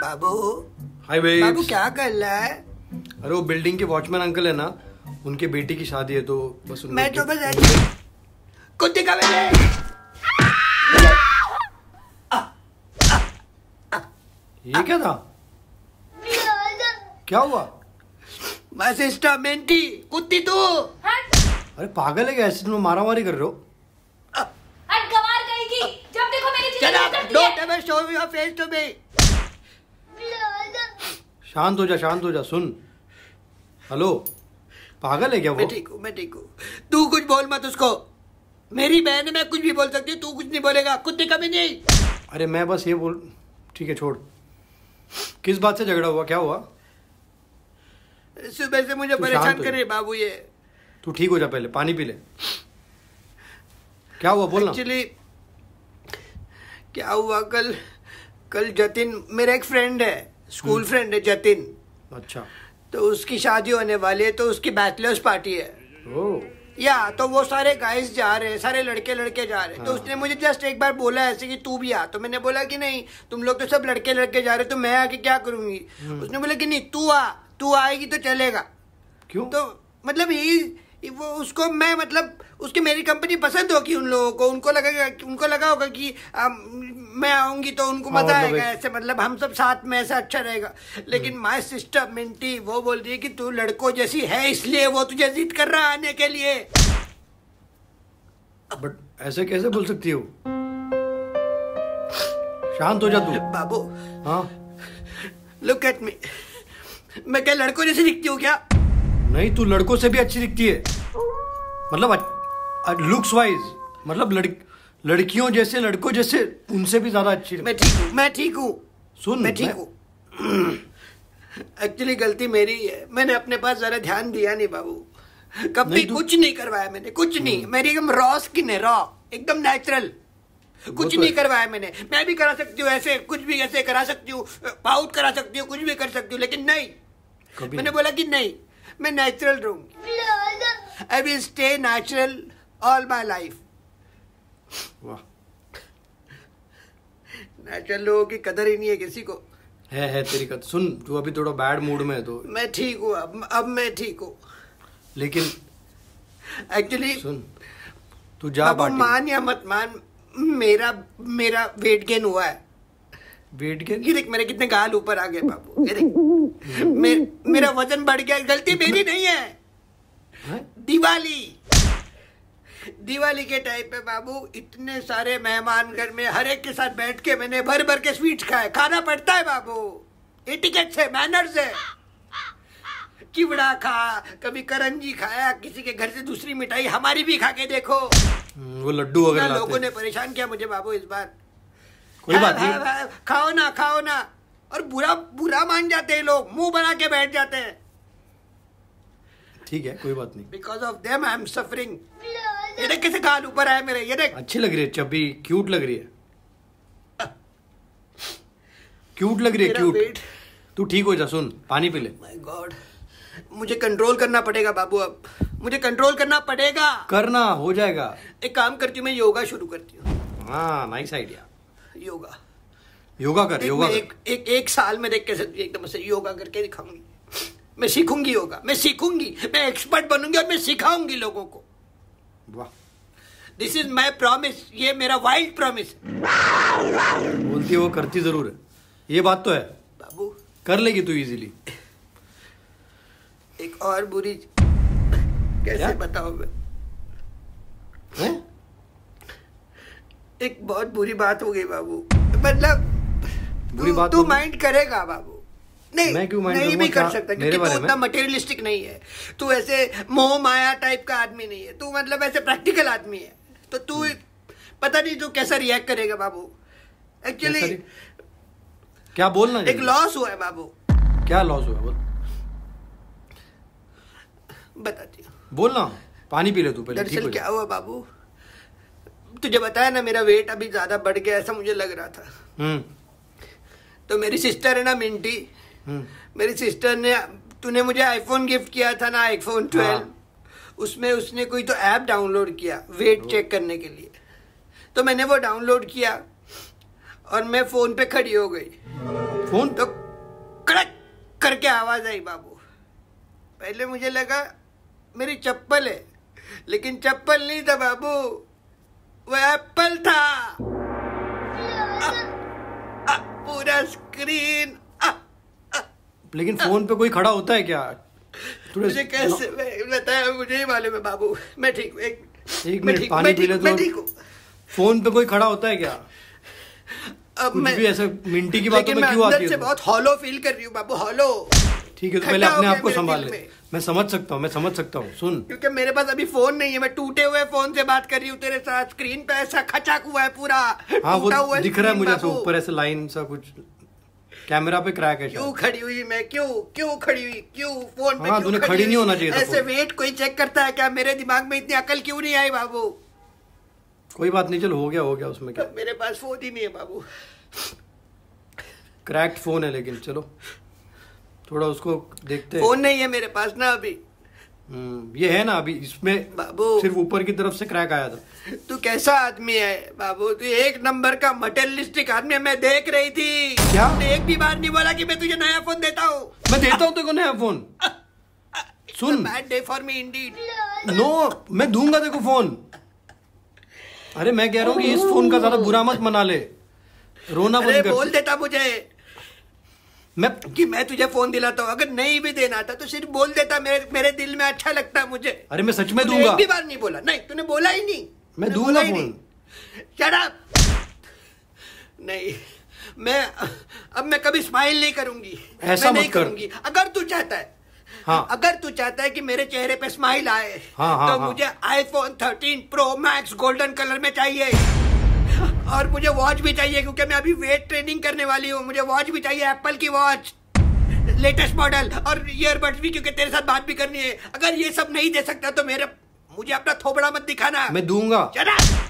बाबू हाय भाई बाबू क्या कर रहा है अरे वो बिल्डिंग के वॉचमैन अंकल है ना उनके बेटी की शादी है तो बस मैं तो बस कुत्ते का बेटे ये क्या था क्या हुआ माय सिस्टर मेंटी कुत्ती तू अरे पागल है क्या ऐसे तुम मारा मारी कर रहे हो हट जब देखो मेरी चीज़ें don't ever show your face to me शांत हो जा शांत हो जा सुन हेलो पागल है क्या वो मैं ठीक हूँ मैं ठीक हूँ तू कुछ बोल मत उसको मेरी बहन है मैं कुछ भी बोल सकती तू कुछ नहीं बोलेगा कुत्ते का भी नहीं अरे मैं बस ये बोल ठीक है छोड़ किस बात से झगड़ा हुआ क्या हुआ सुबह से मुझे परेशान कर रहे बाबू ये तू ठीक हो जा पहले पानी पी ले क्या हुआ बोलना एक्चुअली क्या हुआ कल कल जतिन मेरा एक फ्रेंड है स्कूल फ्रेंड है जतिन अच्छा तो उसकी शादी होने वाली है तो उसकी बैचलर्स पार्टी है या तो वो सारे गाइस जा रहे हैं सारे लड़के लड़के जा रहे हैं तो हाँ। उसने मुझे जस्ट एक बार बोला ऐसे कि तू भी आ तो मैंने बोला कि नहीं तुम लोग तो सब लड़के लड़के जा रहे हो तो मैं आके क्या करूंगी हम्म। उसने बोला कि नहीं तू आ तू आएगी तो चलेगा क्यों तो मतलब यही वो उसको मैं मतलब उसकी मेरी कंपनी पसंद होगी उन लोगों को उनको लगेगा उनको लगा होगा कि आ, मैं आऊंगी तो उनको हाँ, मजा हाँ, आएगा ऐसे मतलब हम सब साथ में ऐसा अच्छा रहेगा लेकिन माय सिस्टर मिंटी वो बोल रही है कि तू लड़कों जैसी है इसलिए वो तुझे जिद कर रहा आने के लिए बट ऐसे कैसे बोल सकती हो शांत हो जा तू बाबू हाँ लुक एट मी मैं क्या लड़कों जैसी दिखती हूँ क्या नहीं तू लड़कों से भी अच्छी दिखती है मतलब लुक्स वाइज मतलब लड़ लड़कियों जैसे लड़कों जैसे उनसे भी ज्यादा अच्छी मैं ठीक हूँ मैं ठीक हूँ सुन मैं ठीक हूँ एक्चुअली गलती मेरी है मैंने अपने पास जरा ध्यान दिया नहीं बाबू कभी कुछ नहीं करवाया मैंने कुछ नहीं हम्म। मेरी एकदम रॉ स्किन है रॉ एकदम नेचुरल कुछ तो नहीं करवाया मैंने मैं भी करा सकती हूँ ऐसे कुछ भी ऐसे करा सकती हूँ पाउट करा सकती हूँ कुछ भी कर सकती हूँ लेकिन नहीं मैंने बोला कि नहीं मैं नेचुरल रहूंगी I will stay natural all my life वाह नेचुरल लोगों की कदर ही नहीं है किसी को है है तेरी कदर सुन तू अभी थोड़ा बैड मूड में है तो मैं ठीक हूँ अब अब मैं ठीक हूँ लेकिन एक्चुअली सुन तू जा मान या मत मान मेरा मेरा वेट गेन हुआ है वेट गेन ये देख मेरे कितने गाल ऊपर आ गए बाबू ये देख मे, मेरा वजन बढ़ गया गलती मेरी नहीं है दिवाली दिवाली के टाइम पे बाबू इतने सारे मेहमान घर में हर एक के साथ बैठ के मैंने भर भर के स्वीट खाए खाना पड़ता है बाबू एटिकेट से मैनर्स है चिवड़ा खा कभी करंजी खाया किसी के घर से दूसरी मिठाई हमारी भी खा के देखो हम्म, वो लड्डू वगैरह लोगों ने परेशान किया मुझे बाबू इस बार कोई हाँ, बात नहीं हाँ, हाँ, खाओ ना खाओ ना और बुरा बुरा मान जाते हैं लोग मुंह बना के बैठ जाते हैं ठीक है कोई बात नहीं because of them I am suffering ये देख कैसे गाल ऊपर आया मेरे ये देख अच्छी लग रही है चबी क्यूट लग रही है क्यूट लग रही है क्यूट तू ठीक हो जा सुन पानी पी ले माय oh गॉड मुझे कंट्रोल करना पड़ेगा बाबू अब मुझे कंट्रोल करना पड़ेगा करना हो जाएगा एक काम करती हूँ मैं योगा शुरू करती हूँ हाँ नाइस आइडिया योगा योगा कर योगा कर। एक, एक एक साल में देख के एकदम से योगा करके दिखाऊंगी मैं सीखूंगी योगा मैं सीखूंगी मैं एक्सपर्ट बनूंगी और मैं सिखाऊंगी लोगों को वाह दिस इज माई प्रॉमिस ये मेरा वाइल्ड प्रॉमिस बोलती है वो करती जरूर है ये बात तो है बाबू कर लेगी तू इजीली एक और बुरी कैसे बताओ मैं एक बहुत बुरी बात हो गई बाबू मतलब बुरी बात तू माइंड करेगा बाबू नहीं मैं क्यों नहीं भी कर सकता क्योंकि तू मटेरियलिस्टिक नहीं है तू ऐसे मोह माया टाइप का आदमी नहीं है तू मतलब ऐसे प्रैक्टिकल आदमी है तो तू हम्म। पता नहीं तू कैसा रिएक्ट करेगा बाबू एक्चुअली क्या बोलना एक लॉस हुआ है बाबू क्या लॉस हुआ बोल बताती बोलना पानी पी ले तू पहले दरअसल क्या हुआ बाबू तुझे बताया ना मेरा वेट अभी ज्यादा बढ़ गया ऐसा मुझे लग रहा था हम्म। तो मेरी सिस्टर है ना मिंटी हम्म। मेरी सिस्टर ने तूने मुझे आईफोन गिफ्ट किया था ना आईफोन ट्वेल्व हाँ। उसमें उसने कोई तो ऐप डाउनलोड किया वेट चेक हाँ। करने के लिए तो मैंने वो डाउनलोड किया और मैं फोन पे खड़ी हो गई फोन तो कड़क करके आवाज आई बाबू पहले मुझे लगा मेरी चप्पल है लेकिन चप्पल नहीं था बाबू लेकिन फोन पे कोई खड़ा होता है क्या मुझे कैसे बताया मुझे ही मालूम है बाबू मैं ठीक एक, एक मिनट पानी पी लेता तो। हूँ फोन पे कोई खड़ा होता है क्या अब मैं भी ऐसे मिनटी की बातों में क्यों आती है बहुत हॉलो फील कर रही हूँ बाबू हॉलो ठीक है तो पहले अपने आप को संभाल ले मैं समझ सकता हूँ मैं समझ सकता हूँ सुन क्योंकि मेरे पास अभी फोन नहीं है मैं टूटे हुए फोन से बात कर रही हूँ तेरे साथ स्क्रीन पे ऐसा खचाक हुआ है पूरा हाँ वो हुआ दिख रहा है मुझे ऊपर ऐसे लाइन सा कुछ कैमरा पे क्रैक है क्यों खड़ी हुई मैं क्यों क्यों खड़ी हुई क्यों फोन पे हाँ, क्यों खड़ी, खड़ी नहीं होना चाहिए तो ऐसे वेट कोई चेक करता है क्या मेरे दिमाग में इतनी अकल क्यों नहीं आई बाबू कोई बात नहीं चल हो गया हो गया उसमें क्या मेरे पास फोन ही नहीं है बाबू क्रैक्ट फोन है लेकिन चलो थोड़ा उसको देखते फोन नहीं है मेरे पास ना अभी हम्म, ये है ना अभी इसमें बाबू सिर्फ ऊपर की तरफ से क्रैक आया था तू कैसा आदमी है बाबू तू एक नंबर का मटेरियलिस्टिक आदमी है मैं देख रही थी क्या एक भी बार नहीं बोला कि मैं तुझे नया फोन देता हूँ मैं देता हूँ तुझे नया फोन सुन bad day for me indeed no मैं दूंगा तेको फोन अरे मैं कह रहा हूँ कि इस फोन का ज्यादा बुरा मत मना ले रोना बोल देता मुझे मैं कि मैं तुझे फोन दिलाता हूँ अगर नहीं भी देना था तो सिर्फ बोल देता मेरे मेरे दिल में अच्छा लगता मुझे अरे मैं सच में दूंगा एक भी बार नहीं बोला नहीं तूने बोला ही नहीं मैं दूंगा ही नहीं चढ़ा नहीं मैं अब मैं कभी स्माइल नहीं करूंगी ऐसा मैं नहीं कर। करूंगी अगर तू चाहता है हाँ। अगर तू चाहता है कि मेरे चेहरे पे स्माइल आए हाँ, हाँ, तो हाँ। मुझे iPhone 13 pro max golden colour में चाहिए और मुझे वॉच भी चाहिए क्योंकि मैं अभी वेट ट्रेनिंग करने वाली हूँ मुझे वॉच भी चाहिए एप्पल की वॉच लेटेस्ट मॉडल और ईयरबड्स भी क्योंकि तेरे साथ बात भी करनी है अगर ये सब नहीं दे सकता तो मेरे मुझे अपना थोबड़ा मत दिखाना मैं दूंगा चला